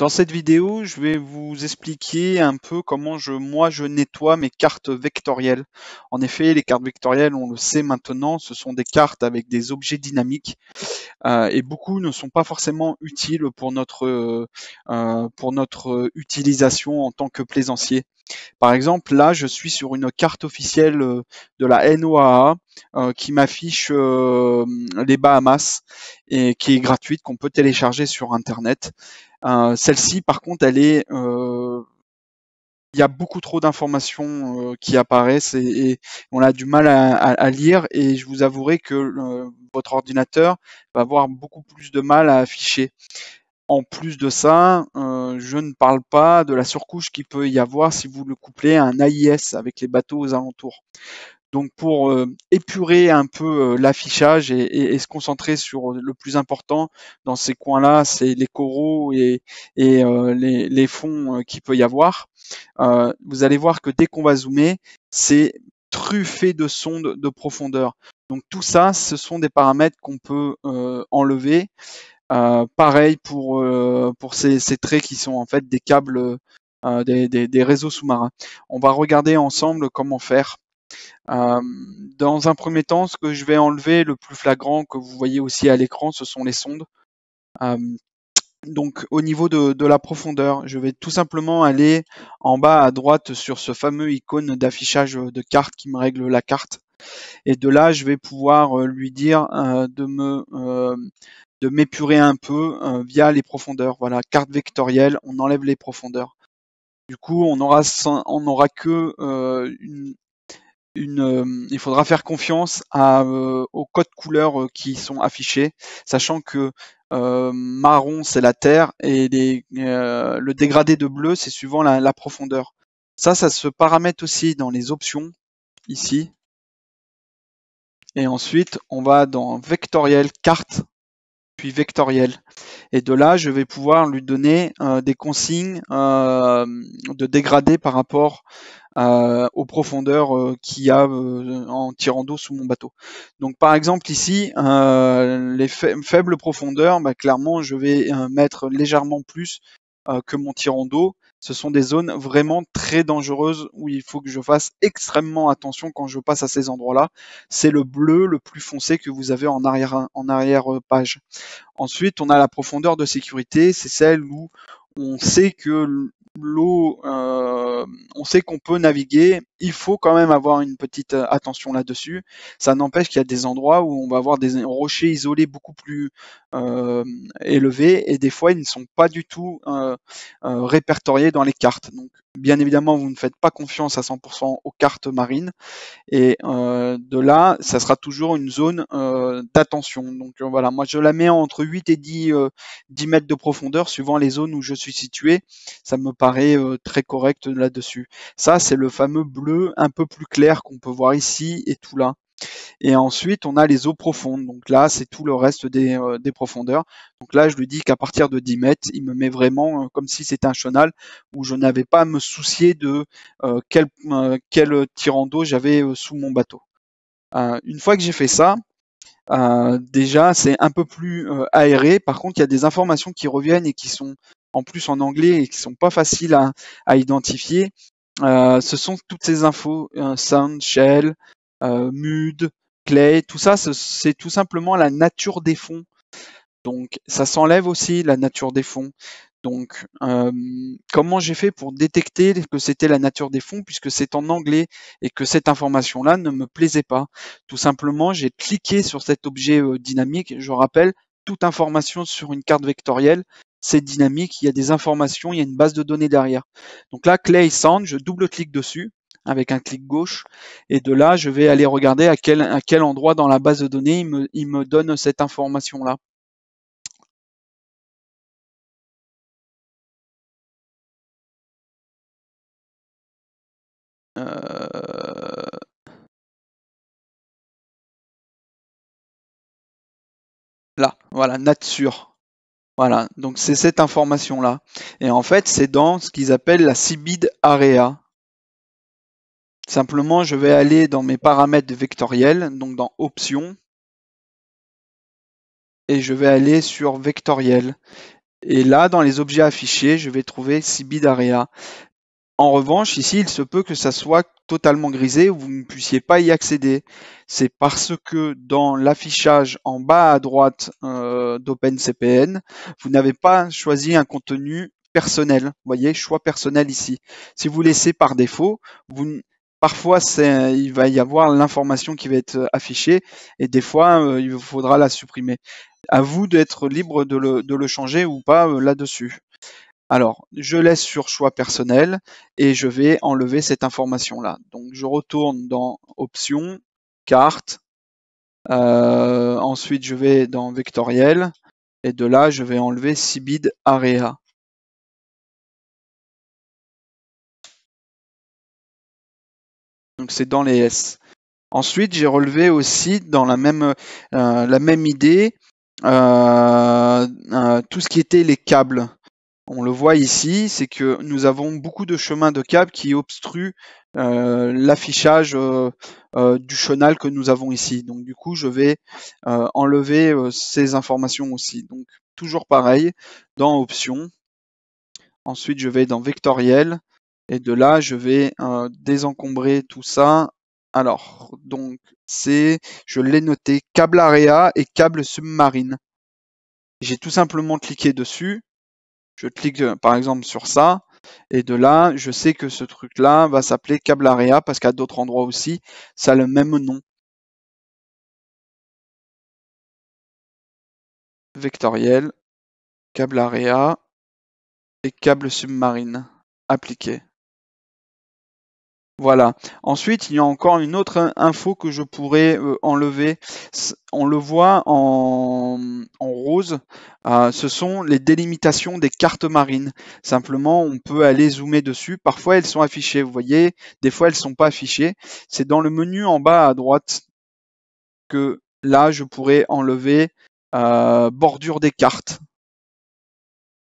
Dans cette vidéo, je vais vous expliquer un peu comment je, moi, je nettoie mes cartes vectorielles. En effet, les cartes vectorielles, on le sait maintenant, ce sont des cartes avec des objets dynamiques. Euh, et beaucoup ne sont pas forcément utiles pour notre euh, euh, pour notre utilisation en tant que plaisancier. Par exemple, là, je suis sur une carte officielle de la NOAA qui m'affiche les Bahamas et qui est gratuite, qu'on peut télécharger sur Internet. Celle-ci, par contre, elle est il y a beaucoup trop d'informations euh, qui apparaissent et, on a du mal à, lire et je vous avouerai que euh, votre ordinateur va avoir beaucoup plus de mal à afficher. En plus de ça, euh, je ne parle pas de la surcouche qui peut y avoir si vous le couplez à un AIS avec les bateaux aux alentours. Donc pour euh, épurer un peu euh, l'affichage et, se concentrer sur le plus important dans ces coins-là, c'est les coraux et, euh, les, les, fonds qu'il peut y avoir. vous allez voir que dès qu'on va zoomer, c'est truffé de sondes de profondeur. Donc tout ça, ce sont des paramètres qu'on peut enlever. pareil pour, pour ces, traits qui sont en fait des câbles, des, des réseaux sous-marins. On va regarder ensemble comment faire euh, dans un premier temps, ce que je vais enlever, le plus flagrant que vous voyez aussi à l'écran, ce sont les sondes. Euh, donc au niveau de, la profondeur, je vais tout simplement aller en bas à droite sur ce fameux icône d'affichage de carte qui me règle la carte. Et de là, je vais pouvoir euh, lui dire de me de m'épurer un peu via les profondeurs. Voilà, carte vectorielle, on enlève les profondeurs. Du coup, on aura, on aura que une, euh, il faudra faire confiance euh, aux codes couleurs euh, qui sont affichés, sachant que marron c'est la terre et le dégradé de bleu c'est suivant la, la, profondeur. Ça, ça se paramètre aussi dans les options ici. Et ensuite, on va dans vectoriel carte, puis vectoriel. Et de là, je vais pouvoir lui donner des consignes de dégradé par rapport euh, aux profondeurs euh, qu'il y a euh, en tirant d'eau sous mon bateau. Donc par exemple ici, les faibles profondeurs, bah, clairement je vais mettre légèrement plus que mon tirant d'eau. Ce sont des zones vraiment très dangereuses où il faut que je fasse extrêmement attention quand je passe à ces endroits-là. C'est le bleu le plus foncé que vous avez en arrière, en arrière page. Ensuite, on a la profondeur de sécurité. C'est celle où on sait que l'eau, euh, on sait qu'on peut naviguer il faut quand même avoir une petite euh, attention là-dessus. Ça n'empêche qu'il y a des endroits où on va avoir des rochers isolés beaucoup plus euh, élevés et des fois ils ne sont pas du tout euh, répertoriés dans les cartes. Donc bien évidemment vous ne faites pas confiance à 100% aux cartes marines et de là ça sera toujours une zone d'attention. Donc voilà, moi je la mets entre 8 et 10, 10 mètres de profondeur suivant les zones où je suis situé. Ça me paraît très correct là-dessus. Ça c'est le fameux bleu un peu plus clair qu'on peut voir ici et tout là. Et ensuite, on a les eaux profondes. Donc là, c'est tout le reste des, euh, profondeurs. Donc là, je lui dis qu'à partir de 10 mètres, il me met vraiment euh, comme si c'était un chenal où je n'avais pas à me soucier de euh, quel, quel, tirant d'eau j'avais sous mon bateau. une fois que j'ai fait ça, déjà, c'est un peu plus aéré. Par contre, il y a des informations qui reviennent et qui sont en plus en anglais et qui sont pas faciles à identifier. Euh, ce sont toutes ces infos, euh, Sound, Shell, euh, Mud, Clay, tout ça, c'est tout simplement la nature des fonds. Donc ça s'enlève aussi la nature des fonds. Donc comment j'ai fait pour détecter que c'était la nature des fonds puisque c'est en anglais et que cette information-là ne me plaisait pas. Tout simplement, j'ai cliqué sur cet objet dynamique. Je rappelle, toute information sur une carte vectorielle, c'est dynamique, il y a des informations, il y a une base de données derrière. Donc là, Clay je double-clique dessus avec un clic gauche et de là, je vais aller regarder à quel, endroit dans la base de données il me, donne cette information-là. Euh, là, voilà, nature. Voilà, donc c'est cette information-là. Et en fait, c'est dans ce qu'ils appellent la CBID area. Simplement, je vais aller dans mes paramètres vectoriels, donc dans Options, et je vais aller sur Vectoriel. Et là, dans les objets affichés, je vais trouver CBID area. En revanche, ici, il se peut que ça soit totalement grisé ou vous ne puissiez pas y accéder. C'est parce que dans l'affichage en bas à droite euh, d'OpenCPN, vous n'avez pas choisi un contenu personnel. Vous voyez, choix personnel ici. Si vous laissez par défaut, vous, parfois il va y avoir l'information qui va être euh, affichée et des fois, euh, il faudra la supprimer. À vous d'être libre de le, changer ou pas euh, là-dessus. Alors, je laisse sur choix personnel et je vais enlever cette information-là. Donc, je retourne dans Options, Carte. Euh, ensuite, je vais dans Vectoriel. Et de là, je vais enlever Sibid Area. Donc, c'est dans les S. Ensuite, j'ai relevé aussi dans la même, euh, la même idée euh, tout ce qui était les câbles on le voit ici, c'est que nous avons beaucoup de chemins de câbles qui obstruent euh, l'affichage euh, euh, du chenal que nous avons ici. Donc du coup, je vais enlever ces informations aussi. Donc toujours pareil, dans Options, ensuite je vais dans Vectoriel, et de là, je vais désencombrer tout ça. Alors, donc c'est, je l'ai noté, câble area et câble submarine. J'ai tout simplement cliqué dessus je clique euh, par exemple sur ça. Et de là, je sais que ce truc-là va s'appeler AREA, parce qu'à d'autres endroits aussi, ça a le même nom. Vectoriel, câble area et câble submarine appliqué. Voilà. Ensuite, il y a encore une autre info que je pourrais euh, enlever. On le voit en, rose. Ah, ce sont les délimitations des cartes marines. Simplement, on peut aller zoomer dessus. Parfois, elles sont affichées. Vous voyez, des fois, elles ne sont pas affichées. C'est dans le menu en bas à droite que là, je pourrais enlever euh, bordure des cartes.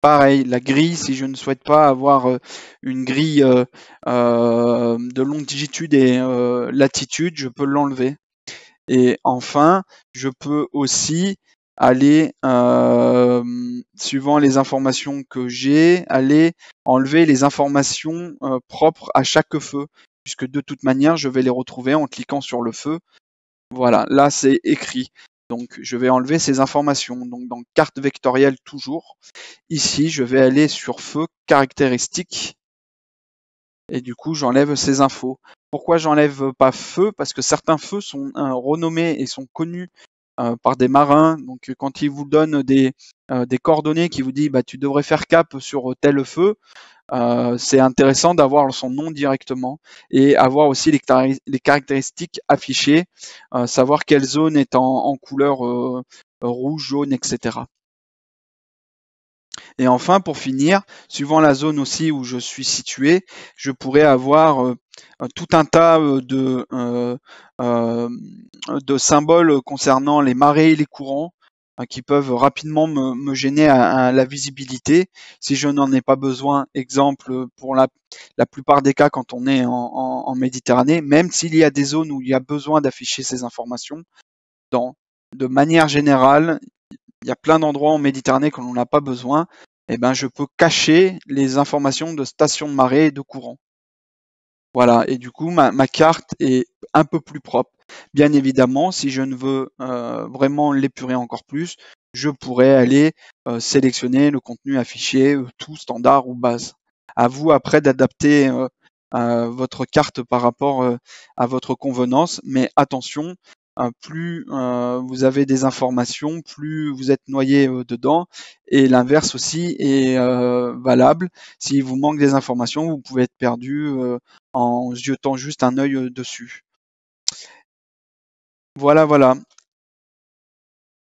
Pareil, la grille, si je ne souhaite pas avoir euh, une grille euh, euh, de longitude et latitude, je peux l'enlever. Et enfin, je peux aussi aller, suivant les informations que j'ai, aller enlever les informations propres à chaque feu, puisque de toute manière, je vais les retrouver en cliquant sur le feu. Voilà, là c'est écrit. Donc, je vais enlever ces informations. Donc, dans carte vectorielle toujours, ici, je vais aller sur feu caractéristique, et du coup, j'enlève ces infos. Pourquoi j'enlève pas feu Parce que certains feux sont euh, renommés et sont connus euh, par des marins. Donc, quand ils vous donnent des, euh, des coordonnées qui vous dit bah, tu devrais faire cap sur tel feu, euh, c'est intéressant d'avoir son nom directement et avoir aussi les, caractéristiques affichées, euh, savoir quelle zone est en, couleur rouge, jaune, etc. Et enfin, pour finir, suivant la zone aussi où je suis situé, je pourrais avoir tout un tas de, symboles concernant les marées et les courants, Hein, qui peuvent rapidement me, gêner à, la visibilité si je n'en ai pas besoin. Exemple pour la, plupart des cas quand on est en, Méditerranée, même s'il y a des zones où il y a besoin d'afficher ces informations, dans, de manière générale, il y a plein d'endroits en Méditerranée qu'on n'a pas besoin. Eh ben, je peux cacher les informations de station de marée et de courant. Voilà, et du coup, ma, carte est un peu plus propre. Bien évidemment, si je ne veux euh, vraiment l'épurer encore plus, je pourrais aller euh, sélectionner le contenu affiché, euh, tout standard ou base. À vous après d'adapter votre carte par rapport à votre convenance, mais attention, plus vous avez des informations, plus vous êtes noyé dedans, et l'inverse aussi est valable. S'il vous manque des informations, vous pouvez être perdu en jetant juste un œil dessus. Voilà, voilà.